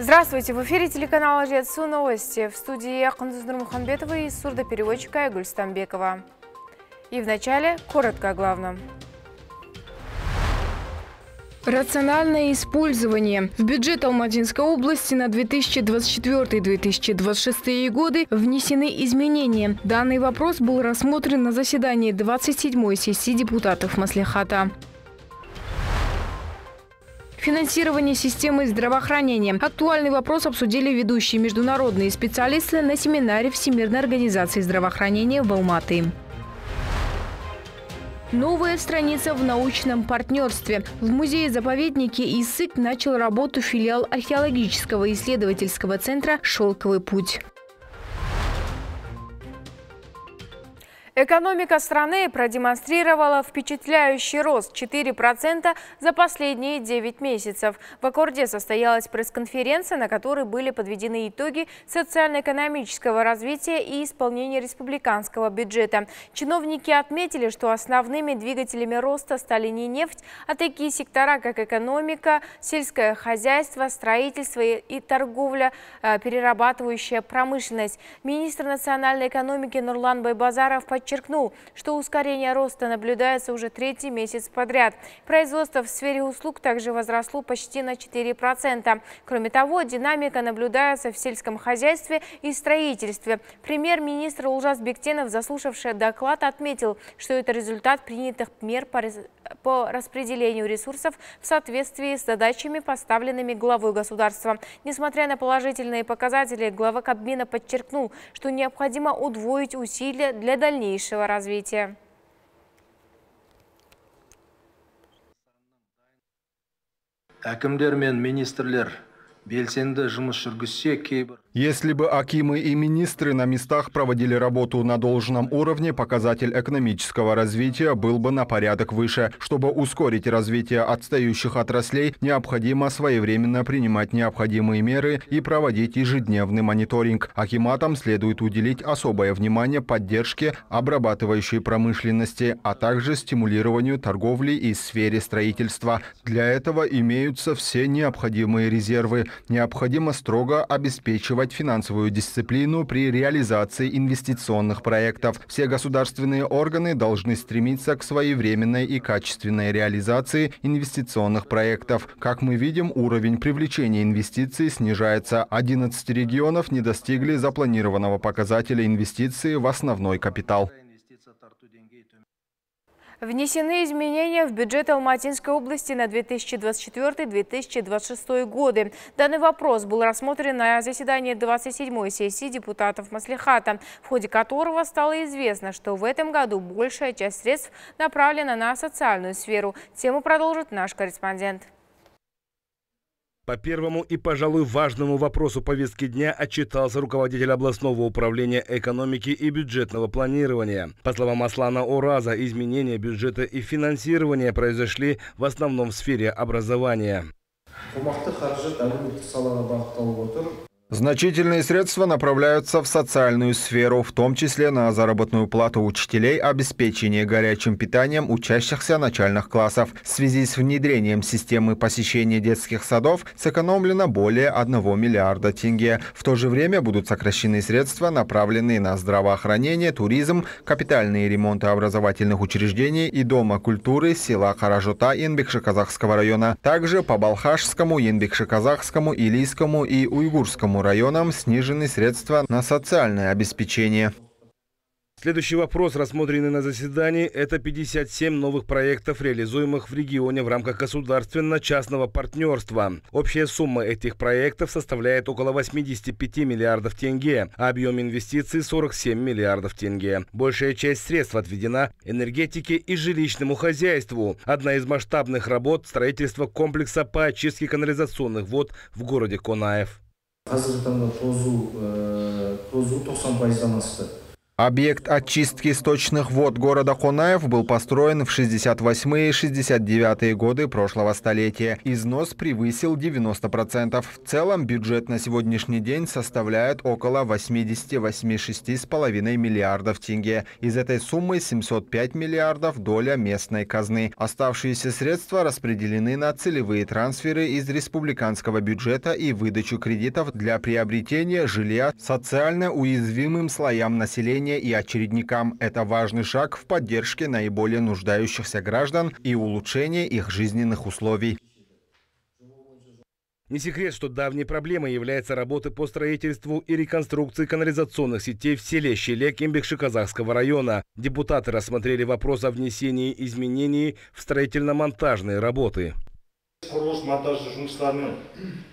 Здравствуйте, в эфире телеканала «Жетсу» новости. В студии я, Мухамбетова и сурдопереводчика Айгуль Стамбекова. И вначале коротко о главном. Рациональное использование. В бюджет Алматинской области на 2024-2026 годы внесены изменения. Данный вопрос был рассмотрен на заседании 27-й сессии депутатов Маслихата финансирование системы здравоохранения. Актуальный вопрос обсудили ведущие международные специалисты на семинаре Всемирной организации здравоохранения в Алматы. Новая страница в научном партнерстве. В музее-заповеднике ИСЫК начал работу филиал археологического исследовательского центра «Шелковый путь». Экономика страны продемонстрировала впечатляющий рост 4% за последние 9 месяцев. В Аккорде состоялась пресс-конференция, на которой были подведены итоги социально-экономического развития и исполнения республиканского бюджета. Чиновники отметили, что основными двигателями роста стали не нефть, а такие сектора, как экономика, сельское хозяйство, строительство и торговля, э, перерабатывающая промышленность. Министр национальной экономики Нурлан Байбазаров подчеркнул, подчеркнул, что ускорение роста наблюдается уже третий месяц подряд. Производство в сфере услуг также возросло почти на 4%. Кроме того, динамика наблюдается в сельском хозяйстве и строительстве. Премьер-министр Улжас Бектенов, заслушавший доклад, отметил, что это результат принятых мер по по распределению ресурсов в соответствии с задачами, поставленными главой государства. Несмотря на положительные показатели, глава Кабмина подчеркнул, что необходимо удвоить усилия для дальнейшего развития. әкімдер министрлер если бы акимы и министры на местах проводили работу на должном уровне, показатель экономического развития был бы на порядок выше. Чтобы ускорить развитие отстающих отраслей, необходимо своевременно принимать необходимые меры и проводить ежедневный мониторинг. Акиматам следует уделить особое внимание поддержке обрабатывающей промышленности, а также стимулированию торговли и сфере строительства. Для этого имеются все необходимые резервы необходимо строго обеспечивать финансовую дисциплину при реализации инвестиционных проектов. Все государственные органы должны стремиться к своевременной и качественной реализации инвестиционных проектов. Как мы видим, уровень привлечения инвестиций снижается. 11 регионов не достигли запланированного показателя инвестиций в основной капитал. Внесены изменения в бюджет Алматинской области на 2024-2026 годы. Данный вопрос был рассмотрен на заседании 27-й сессии депутатов Маслихата, в ходе которого стало известно, что в этом году большая часть средств направлена на социальную сферу. Тему продолжит наш корреспондент. По первому и, пожалуй, важному вопросу повестки дня отчитался руководитель областного управления экономики и бюджетного планирования. По словам Аслана Ураза, изменения бюджета и финансирования произошли в основном в сфере образования. Значительные средства направляются в социальную сферу, в том числе на заработную плату учителей, обеспечение горячим питанием учащихся начальных классов. В связи с внедрением системы посещения детских садов сэкономлено более 1 миллиарда тенге. В то же время будут сокращены средства, направленные на здравоохранение, туризм, капитальные ремонты образовательных учреждений и Дома культуры села Харажута Янбекши-Казахского района. Также по Балхашскому, Янбекши-Казахскому, Илийскому и Уйгурскому Кировскому районам снижены средства на социальное обеспечение. Следующий вопрос, рассмотренный на заседании, это 57 новых проектов, реализуемых в регионе в рамках государственно-частного партнерства. Общая сумма этих проектов составляет около 85 миллиардов тенге, а объем инвестиций 47 миллиардов тенге. Большая часть средств отведена энергетике и жилищному хозяйству. Одна из масштабных работ – строительство комплекса по очистке канализационных вод в городе Конаев. қазіргі таңда тозу тозу тоқсан пайыздан асты Объект очистки сточных вод города Конаев был построен в 68-69 годы прошлого столетия. Износ превысил 90%. В целом бюджет на сегодняшний день составляет около 88,6,5 миллиардов тенге. Из этой суммы 705 миллиардов – доля местной казны. Оставшиеся средства распределены на целевые трансферы из республиканского бюджета и выдачу кредитов для приобретения жилья социально уязвимым слоям населения населения и очередникам. Это важный шаг в поддержке наиболее нуждающихся граждан и улучшении их жизненных условий. Не секрет, что давней проблемой является работы по строительству и реконструкции канализационных сетей в селе Щелек Имбекши-Казахского района. Депутаты рассмотрели вопрос о внесении изменений в строительно-монтажные работы. құрылыс монтажды жұмыстарының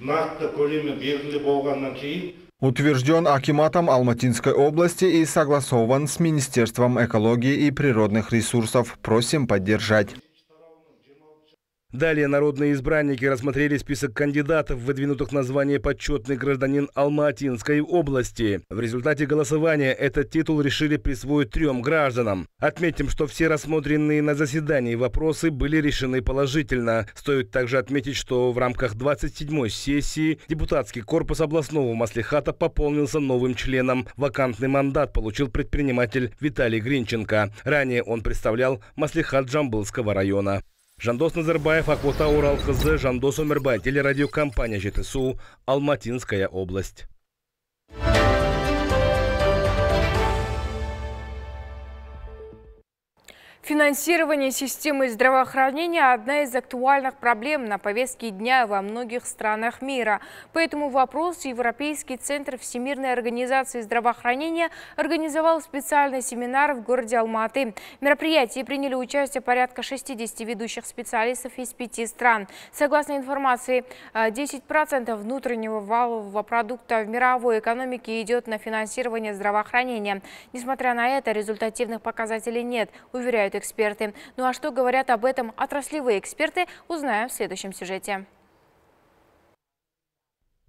нақты көлемі белгілі болғаннан кейін утвержден Акиматом Алматинской области и согласован с Министерством экологии и природных ресурсов. Просим поддержать. Далее народные избранники рассмотрели список кандидатов, выдвинутых на звание «Почетный гражданин Алматинской области». В результате голосования этот титул решили присвоить трем гражданам. Отметим, что все рассмотренные на заседании вопросы были решены положительно. Стоит также отметить, что в рамках 27-й сессии депутатский корпус областного маслихата пополнился новым членом. Вакантный мандат получил предприниматель Виталий Гринченко. Ранее он представлял маслихат Джамбылского района. жандос назарбаев ақбота орал жандос өмірбай телерадиокомпания жетісу алматинская область Финансирование системы здравоохранения – одна из актуальных проблем на повестке дня во многих странах мира. По этому вопросу Европейский центр Всемирной организации здравоохранения организовал специальный семинар в городе Алматы. В мероприятии приняли участие порядка 60 ведущих специалистов из пяти стран. Согласно информации, 10% э, внутреннего валового продукта в мировой экономике идет на финансирование здравоохранения. Несмотря на это, результативных показателей нет, уверяют эксперты. Ну а что говорят об этом отраслевые эксперты, узнаем в следующем сюжете.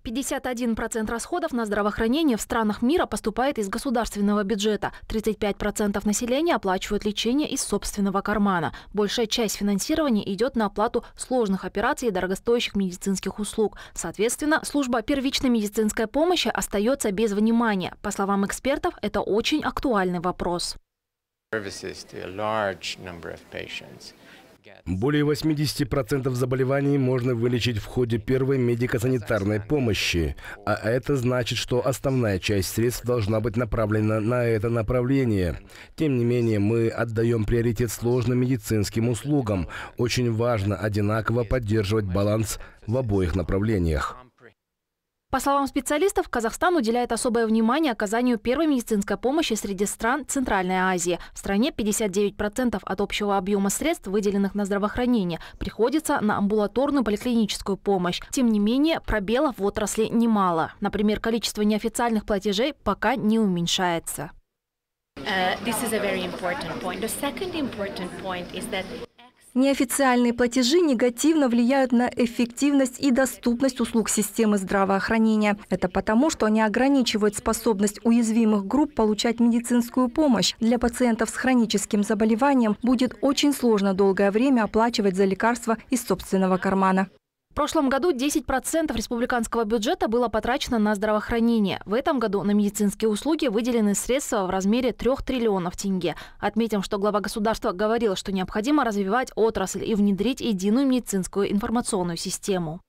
51% расходов на здравоохранение в странах мира поступает из государственного бюджета. 35% населения оплачивают лечение из собственного кармана. Большая часть финансирования идет на оплату сложных операций и дорогостоящих медицинских услуг. Соответственно, служба первичной медицинской помощи остается без внимания. По словам экспертов, это очень актуальный вопрос. Более 80% заболеваний можно вылечить в ходе первой медико-санитарной помощи, а это значит, что основная часть средств должна быть направлена на это направление. Тем не менее, мы отдаем приоритет сложным медицинским услугам. Очень важно одинаково поддерживать баланс в обоих направлениях. По словам специалистов, Казахстан уделяет особое внимание оказанию первой медицинской помощи среди стран Центральной Азии. В стране 59% от общего объема средств, выделенных на здравоохранение, приходится на амбулаторную поликлиническую помощь. Тем не менее, пробелов в отрасли немало. Например, количество неофициальных платежей пока не уменьшается. Uh, Неофициальные платежи негативно влияют на эффективность и доступность услуг системы здравоохранения. Это потому, что они ограничивают способность уязвимых групп получать медицинскую помощь. Для пациентов с хроническим заболеванием будет очень сложно долгое время оплачивать за лекарства из собственного кармана. В прошлом году 10% республиканского бюджета было потрачено на здравоохранение. В этом году на медицинские услуги выделены средства в размере 3 триллионов тенге. Отметим, что глава государства говорил, что необходимо развивать отрасль и внедрить единую медицинскую информационную систему.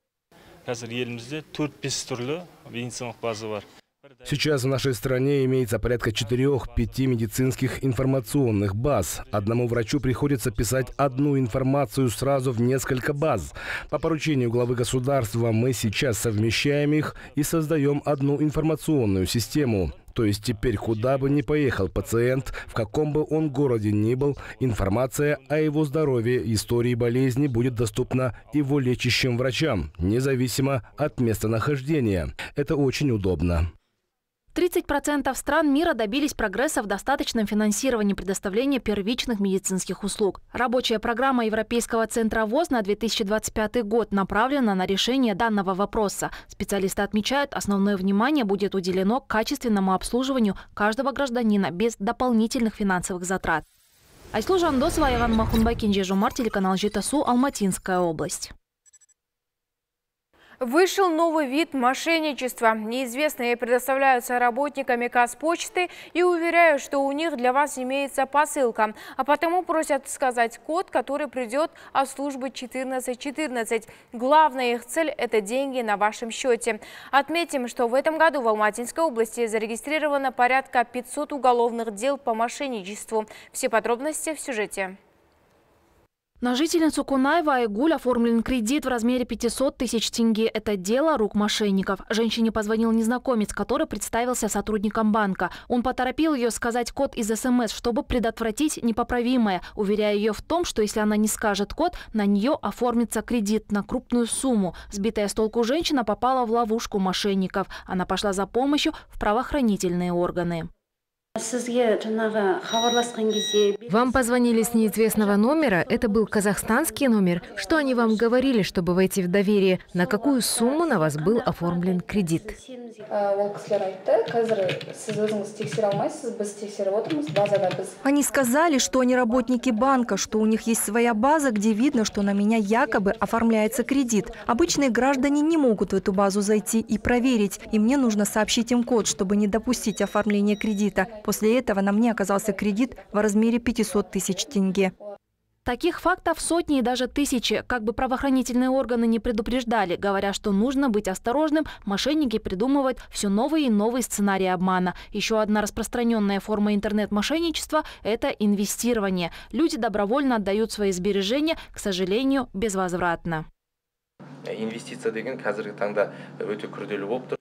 Сейчас в нашей стране имеется порядка 4-5 медицинских информационных баз. Одному врачу приходится писать одну информацию сразу в несколько баз. По поручению главы государства мы сейчас совмещаем их и создаем одну информационную систему. То есть теперь куда бы ни поехал пациент, в каком бы он городе ни был, информация о его здоровье, истории болезни будет доступна его лечащим врачам, независимо от местонахождения. Это очень удобно. 30% стран мира добились прогресса в достаточном финансировании предоставления первичных медицинских услуг. Рабочая программа Европейского центра ВОЗ на 2025 год направлена на решение данного вопроса. Специалисты отмечают, основное внимание будет уделено качественному обслуживанию каждого гражданина без дополнительных финансовых затрат. Айслу Жандосова, Иван Махунбакин, Жумар, телеканал Житасу, Алматинская область. Вышел новый вид мошенничества. Неизвестные предоставляются работниками Казпочты и уверяют, что у них для вас имеется посылка. А потому просят сказать код, который придет от службы 1414. Главная их цель – это деньги на вашем счете. Отметим, что в этом году в Алматинской области зарегистрировано порядка 500 уголовных дел по мошенничеству. Все подробности в сюжете. На жительницу Кунаева Айгуль оформлен кредит в размере 500 тысяч тенге. Это дело рук мошенников. Женщине позвонил незнакомец, который представился сотрудником банка. Он поторопил ее сказать код из СМС, чтобы предотвратить непоправимое, уверяя ее в том, что если она не скажет код, на нее оформится кредит на крупную сумму. Сбитая с толку женщина попала в ловушку мошенников. Она пошла за помощью в правоохранительные органы. Вам позвонили с неизвестного номера, это был казахстанский номер. Что они вам говорили, чтобы войти в доверие? На какую сумму на вас был оформлен кредит? Э, э, они сказали, что они работники банка, что у них есть своя база, где видно, что на меня якобы оформляется кредит. Обычные граждане не могут в эту базу зайти и проверить, и мне нужно сообщить им код, чтобы не допустить оформления кредита. После этого на мне оказался кредит в размере 500 тысяч тенге. Таких фактов сотни и даже тысячи. Как бы правоохранительные органы не предупреждали, говоря, что нужно быть осторожным, мошенники придумывают все новые и новые сценарии обмана. Еще одна распространенная форма интернет-мошенничества – это инвестирование. Люди добровольно отдают свои сбережения, к сожалению, безвозвратно. инвестиция деген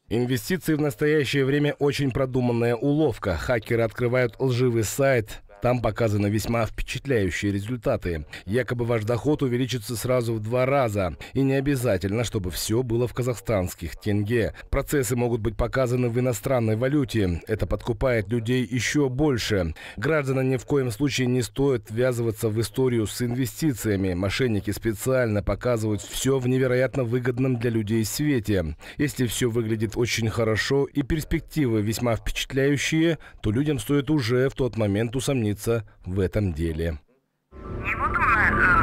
Инвестиции в настоящее время очень продуманная уловка. Хакеры открывают лживый сайт, там показаны весьма впечатляющие результаты. Якобы ваш доход увеличится сразу в два раза. И не обязательно, чтобы все было в казахстанских тенге. Процессы могут быть показаны в иностранной валюте. Это подкупает людей еще больше. Гражданам ни в коем случае не стоит ввязываться в историю с инвестициями. Мошенники специально показывают все в невероятно выгодном для людей свете. Если все выглядит очень хорошо и перспективы весьма впечатляющие, то людям стоит уже в тот момент усомниться усомниться в этом деле. Не буду э,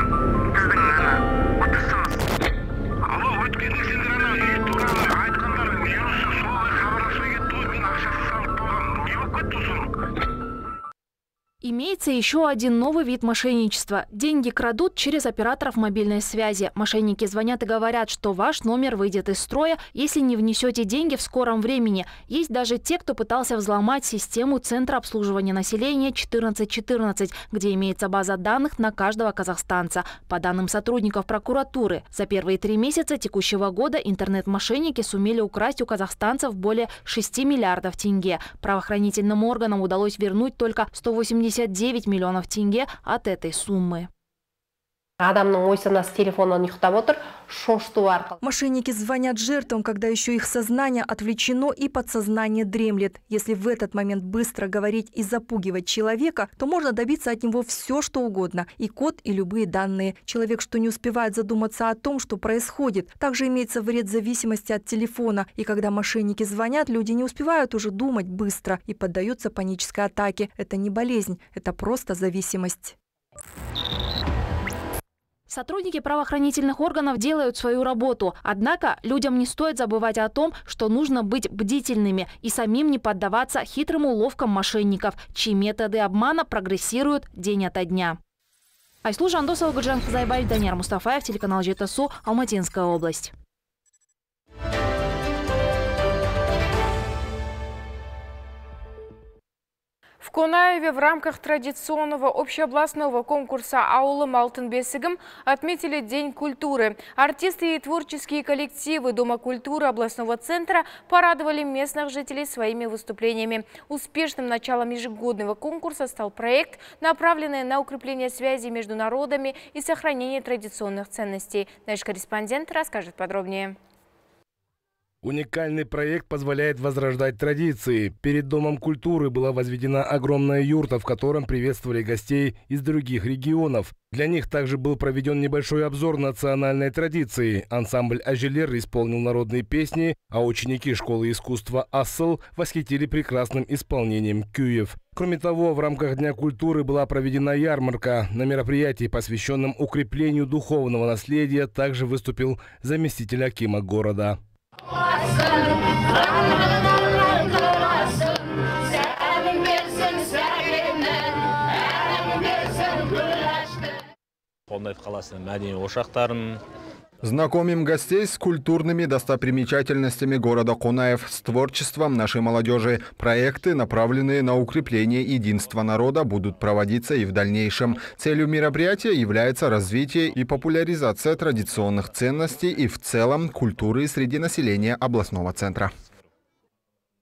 Имеется еще один новый вид мошенничества. Деньги крадут через операторов мобильной связи. Мошенники звонят и говорят, что ваш номер выйдет из строя, если не внесете деньги в скором времени. Есть даже те, кто пытался взломать систему Центра обслуживания населения 1414, где имеется база данных на каждого казахстанца. По данным сотрудников прокуратуры, за первые три месяца текущего года интернет-мошенники сумели украсть у казахстанцев более 6 миллиардов тенге. Правоохранительным органам удалось вернуть только 180 59 миллионов тенге от этой суммы адамның ойсанасы телефоннан ұйықтап отыр шошыту арқылы мошенники звонят жертвам когда еще их сознание отвлечено и подсознание дремлет если в этот момент быстро говорить и запугивать человека то можно добиться от него все что угодно и код и любые данные человек что не успевает задуматься о том что происходит также имеется вред зависимости от телефона и когда мошенники звонят люди не успевают уже думать быстро и поддаются панической атаке это не болезнь это просто зависимость Сотрудники правоохранительных органов делают свою работу. Однако людям не стоит забывать о том, что нужно быть бдительными и самим не поддаваться хитрым уловкам мошенников, чьи методы обмана прогрессируют день ото дня. Айслу Жандосова, Гаджан Хазайбаев, Данияр Мустафаев, телеканал ЖТСУ, Алматинская область. В Конаеве в рамках традиционного общеобластного конкурса Аула Малтенбесигам отметили День культуры. Артисты и творческие коллективы Дома культуры областного центра порадовали местных жителей своими выступлениями. Успешным началом ежегодного конкурса стал проект, направленный на укрепление связи между народами и сохранение традиционных ценностей. Наш корреспондент расскажет подробнее. Уникальный проект позволяет возрождать традиции. Перед Домом культуры была возведена огромная юрта, в котором приветствовали гостей из других регионов. Для них также был проведен небольшой обзор национальной традиции. Ансамбль «Ажелер» исполнил народные песни, а ученики школы искусства «Ассел» восхитили прекрасным исполнением кюев. Кроме того, в рамках Дня культуры была проведена ярмарка. На мероприятии, посвященном укреплению духовного наследия, также выступил заместитель Акима города. қонаев қаласының мәдени ошақтарын Знакомим гостей с культурными достопримечательностями города Кунаев, с творчеством нашей молодежи. Проекты, направленные на укрепление единства народа, будут проводиться и в дальнейшем. Целью мероприятия является развитие и популяризация традиционных ценностей и в целом культуры среди населения областного центра.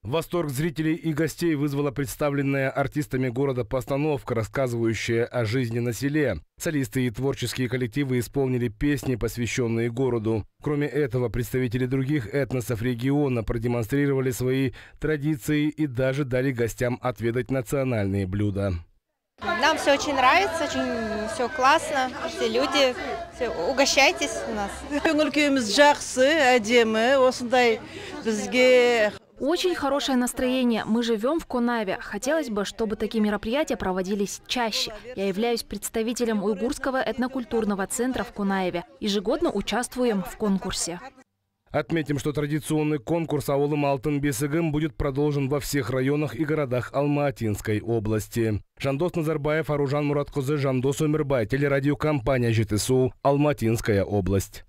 Восторг зрителей и гостей вызвала представленная артистами города постановка, рассказывающая о жизни на селе. Солисты и творческие коллективы исполнили песни, посвященные городу. Кроме этого, представители других этносов региона продемонстрировали свои традиции и даже дали гостям отведать национальные блюда. Нам все очень нравится, очень все классно, все люди, все, угощайтесь у нас. Очень хорошее настроение. Мы живем в Кунаве. Хотелось бы, чтобы такие мероприятия проводились чаще. Я являюсь представителем уйгурского этнокультурного центра в Кунаеве. Ежегодно участвуем в конкурсе. Отметим, что традиционный конкурс «Аулым Алтын Бесыгым» будет продолжен во всех районах и городах Алматинской области. Жандос Назарбаев, оружан Мурат Жандос Умербай, телерадиокомпания ЖТСУ, Алматинская область.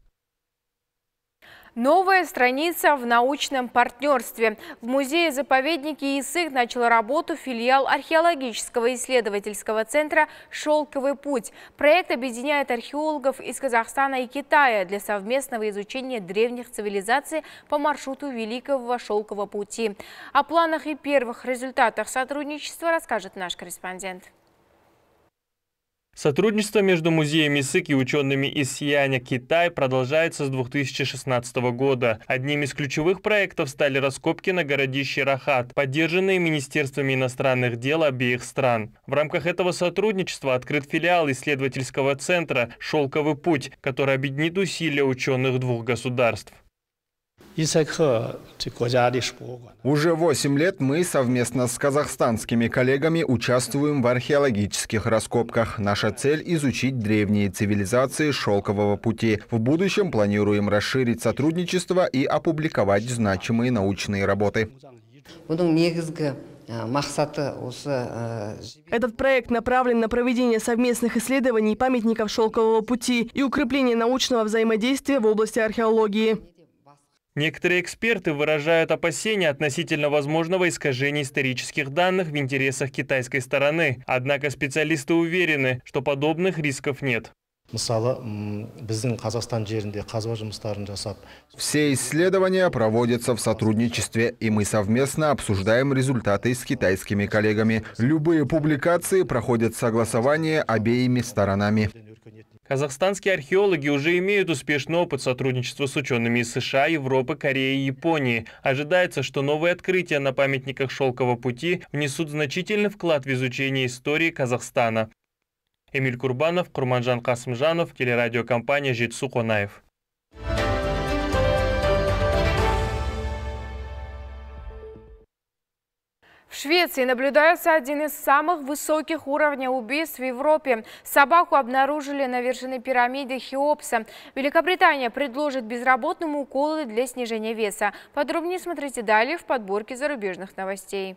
Новая страница в научном партнерстве. В музее-заповеднике ИСЫК начал работу филиал археологического исследовательского центра «Шелковый путь». Проект объединяет археологов из Казахстана и Китая для совместного изучения древних цивилизаций по маршруту Великого Шелкового пути. О планах и первых результатах сотрудничества расскажет наш корреспондент. Сотрудничество между музеями ИСЫК и учеными из Сианя, Китай продолжается с 2016 года. Одним из ключевых проектов стали раскопки на городище Рахат, поддержанные Министерствами иностранных дел обеих стран. В рамках этого сотрудничества открыт филиал исследовательского центра «Шелковый путь», который объединит усилия ученых двух государств. Уже 8 лет мы совместно с казахстанскими коллегами участвуем в археологических раскопках. Наша цель – изучить древние цивилизации Шелкового пути. В будущем планируем расширить сотрудничество и опубликовать значимые научные работы. А, а, Этот проект направлен на проведение совместных исследований памятников Шелкового пути и укрепление научного взаимодействия в области археологии. Некоторые эксперты выражают опасения относительно возможного искажения исторических данных в интересах китайской стороны, однако специалисты уверены, что подобных рисков нет. Все исследования проводятся в сотрудничестве, и мы совместно обсуждаем результаты с китайскими коллегами. Любые публикации проходят согласование обеими сторонами. Казахстанские археологи уже имеют успешный опыт сотрудничества с учеными из США, Европы, Кореи и Японии. Ожидается, что новые открытия на памятниках Шелкового пути внесут значительный вклад в изучение истории Казахстана. Эмиль Курбанов, Курманжан Касмжанов, телерадиокомпания «Житсу Конаев». В Швеции наблюдается один из самых высоких уровней убийств в Европе. Собаку обнаружили на вершине пирамиды Хеопса. Великобритания предложит безработному уколы для снижения веса. Подробнее смотрите далее в подборке зарубежных новостей.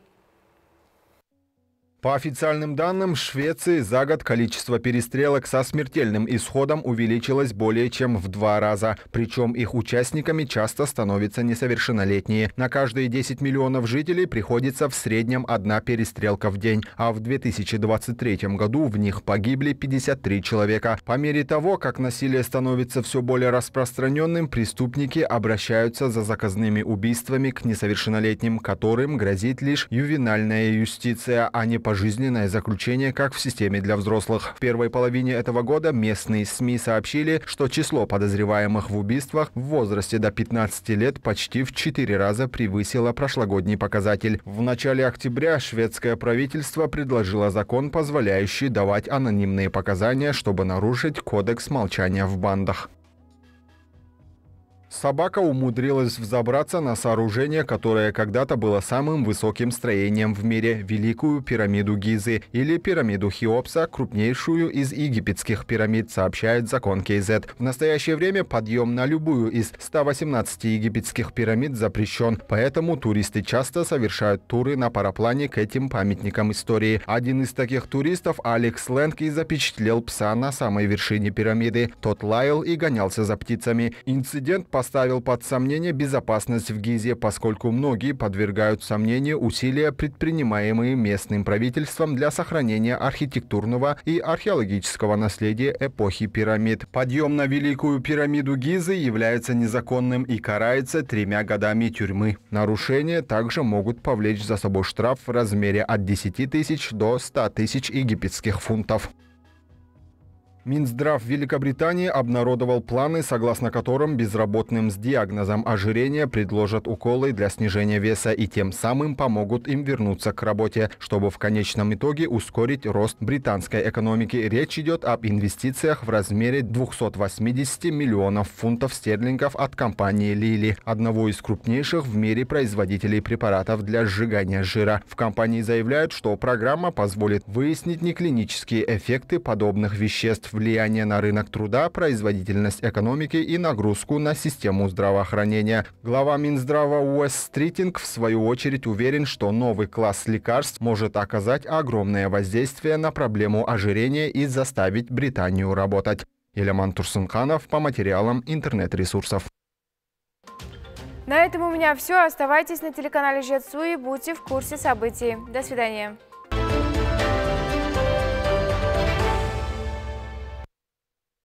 По официальным данным, в Швеции за год количество перестрелок со смертельным исходом увеличилось более чем в два раза. Причем их участниками часто становятся несовершеннолетние. На каждые 10 миллионов жителей приходится в среднем одна перестрелка в день. А в 2023 году в них погибли 53 человека. По мере того, как насилие становится все более распространенным, преступники обращаются за заказными убийствами к несовершеннолетним, которым грозит лишь ювенальная юстиция, а не пожизненное пожизненное заключение, как в системе для взрослых. В первой половине этого года местные СМИ сообщили, что число подозреваемых в убийствах в возрасте до 15 лет почти в 4 раза превысило прошлогодний показатель. В начале октября шведское правительство предложило закон, позволяющий давать анонимные показания, чтобы нарушить кодекс молчания в бандах. Собака умудрилась взобраться на сооружение, которое когда-то было самым высоким строением в мире – Великую пирамиду Гизы или пирамиду Хеопса, крупнейшую из египетских пирамид, сообщает закон КЗ. В настоящее время подъем на любую из 118 египетских пирамид запрещен, поэтому туристы часто совершают туры на параплане к этим памятникам истории. Один из таких туристов, Алекс Лэнг, и запечатлел пса на самой вершине пирамиды. Тот лаял и гонялся за птицами. Инцидент по поставил под сомнение безопасность в Гизе, поскольку многие подвергают сомнению усилия, предпринимаемые местным правительством для сохранения архитектурного и археологического наследия эпохи пирамид. Подъем на Великую пирамиду Гизы является незаконным и карается тремя годами тюрьмы. Нарушения также могут повлечь за собой штраф в размере от 10 тысяч до 100 тысяч египетских фунтов. Минздрав Великобритании обнародовал планы, согласно которым безработным с диагнозом ожирения предложат уколы для снижения веса и тем самым помогут им вернуться к работе, чтобы в конечном итоге ускорить рост британской экономики. Речь идет об инвестициях в размере 280 миллионов фунтов стерлингов от компании «Лили», одного из крупнейших в мире производителей препаратов для сжигания жира. В компании заявляют, что программа позволит выяснить неклинические эффекты подобных веществ влияние на рынок труда, производительность экономики и нагрузку на систему здравоохранения. Глава Минздрава Уэс Стритинг в свою очередь уверен, что новый класс лекарств может оказать огромное воздействие на проблему ожирения и заставить Британию работать. Елеман Турсунханов по материалам интернет-ресурсов. На этом у меня все. Оставайтесь на телеканале Жетсу и будьте в курсе событий. До свидания.